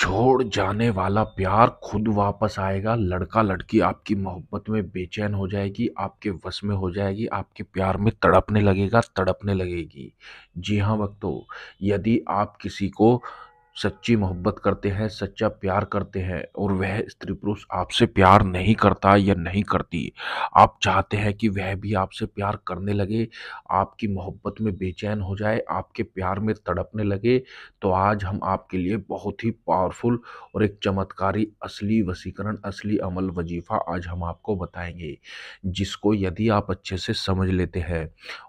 छोड़ जाने वाला प्यार खुद वापस आएगा लड़का लड़की आपकी मोहब्बत में बेचैन हो जाएगी आपके वश में हो जाएगी आपके प्यार में तड़पने लगेगा तड़पने लगेगी जी हाँ वक्तो यदि आप किसी को सच्ची मोहब्बत करते हैं सच्चा प्यार करते हैं और वह स्त्री पुरुष आपसे प्यार नहीं करता या नहीं करती आप चाहते हैं कि वह भी आपसे प्यार करने लगे आपकी मोहब्बत में बेचैन हो जाए आपके प्यार में तड़पने लगे तो आज हम आपके लिए बहुत ही पावरफुल और एक चमत्कारी असली वसीकरण असली अमल वजीफ़ा आज हम आपको बताएंगे जिसको यदि आप अच्छे से समझ लेते हैं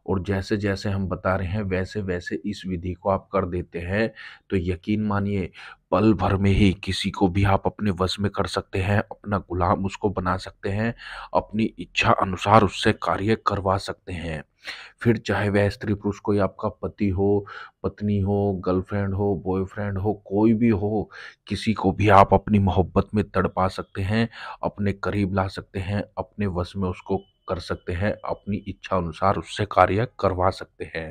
और जैसे जैसे हम बता रहे हैं वैसे वैसे इस विधि को आप कर देते हैं तो यकीन मान मानिए पल भर में ही किसी को भी आप अपने वश में कर सकते हैं अपना गुलाम उसको बना सकते हैं अपनी इच्छा अनुसार उससे कार्य करवा सकते हैं फिर चाहे वह स्त्री पुरुष कोई आपका पति हो पत्नी हो गर्लफ्रेंड हो बॉयफ्रेंड हो कोई भी हो किसी को भी आप अपनी मोहब्बत में तड़पा सकते हैं अपने करीब ला सकते हैं अपने वश में उसको कर सकते हैं अपनी इच्छा अनुसार उससे कार्य करवा सकते हैं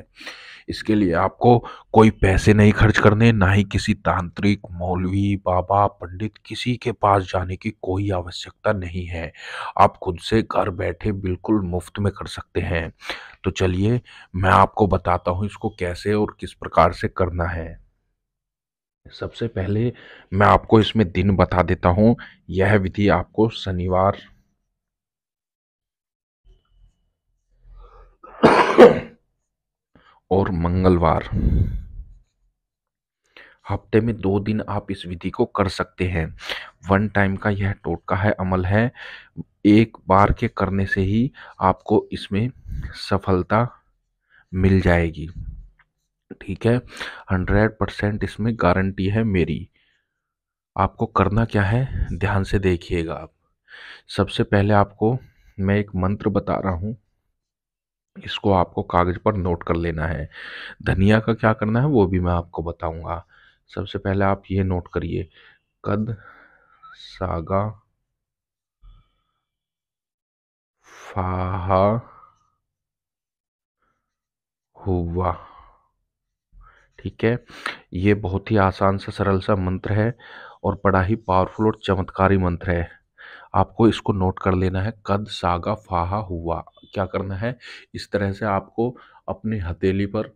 इसके लिए आपको कोई पैसे नहीं खर्च करने ना ही किसी तांत्रिक मौलवी बाबा पंडित किसी के पास जाने की कोई आवश्यकता नहीं है आप खुद से घर बैठे बिल्कुल मुफ्त में कर सकते हैं तो चलिए मैं आपको बताता हूँ इसको कैसे और किस प्रकार से करना है सबसे पहले मैं आपको इसमें दिन बता देता हूँ यह विधि आपको शनिवार और मंगलवार हफ्ते में दो दिन आप इस विधि को कर सकते हैं वन टाइम का यह टोटका है अमल है एक बार के करने से ही आपको इसमें सफलता मिल जाएगी ठीक है हंड्रेड परसेंट इसमें गारंटी है मेरी आपको करना क्या है ध्यान से देखिएगा आप सबसे पहले आपको मैं एक मंत्र बता रहा हूँ इसको आपको कागज़ पर नोट कर लेना है धनिया का क्या करना है वो भी मैं आपको बताऊंगा सबसे पहले आप ये नोट करिए कद सागा फाहा हुआ ठीक है ये बहुत ही आसान सा सरल सा मंत्र है और बड़ा ही पावरफुल और चमत्कारी मंत्र है आपको इसको नोट कर लेना है कद सागा फाहा हुआ क्या करना है इस तरह से आपको अपनी हथेली पर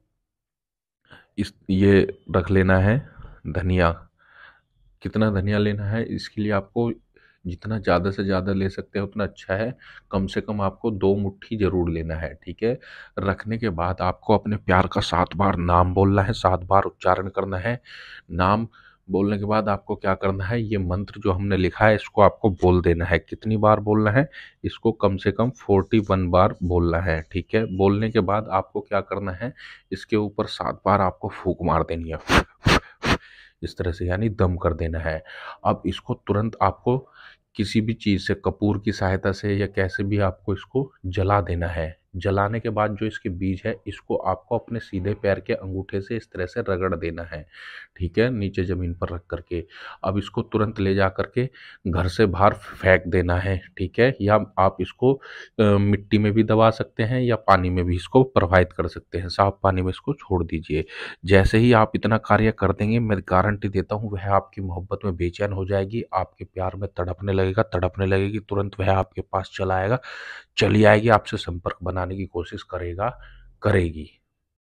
इस ये रख लेना है धनिया कितना धनिया लेना है इसके लिए आपको जितना ज़्यादा से ज़्यादा ले सकते हैं उतना अच्छा है कम से कम आपको दो मुट्ठी ज़रूर लेना है ठीक है रखने के बाद आपको अपने प्यार का सात बार नाम बोलना है सात बार उच्चारण करना है नाम बोलने के बाद आपको क्या करना है ये मंत्र जो हमने लिखा है इसको आपको बोल देना है कितनी बार बोलना है इसको कम से कम फोर्टी वन बार बोलना है ठीक है बोलने के बाद आपको क्या करना है इसके ऊपर सात बार आपको फूक मार देनी है इस तरह से यानी दम कर देना है अब इसको तुरंत आपको किसी भी चीज़ से कपूर की सहायता से या कैसे भी आपको इसको जला देना है जलाने के बाद जो इसके बीज है इसको आपको अपने सीधे पैर के अंगूठे से इस तरह से रगड़ देना है ठीक है नीचे ज़मीन पर रख करके अब इसको तुरंत ले जा करके घर से बाहर फेंक देना है ठीक है या आप इसको मिट्टी में भी दबा सकते हैं या पानी में भी इसको प्रवाहित कर सकते हैं साफ पानी में इसको छोड़ दीजिए जैसे ही आप इतना कार्य कर देंगे मैं गारंटी देता हूँ वह आपकी मोहब्बत में बेचैन हो जाएगी आपके प्यार में तड़पने लगेगा तड़पने लगेगी तुरंत वह आपके पास चला आएगा चली आएगी आपसे संपर्क बना बनाने की कोशिश करेगा करेगी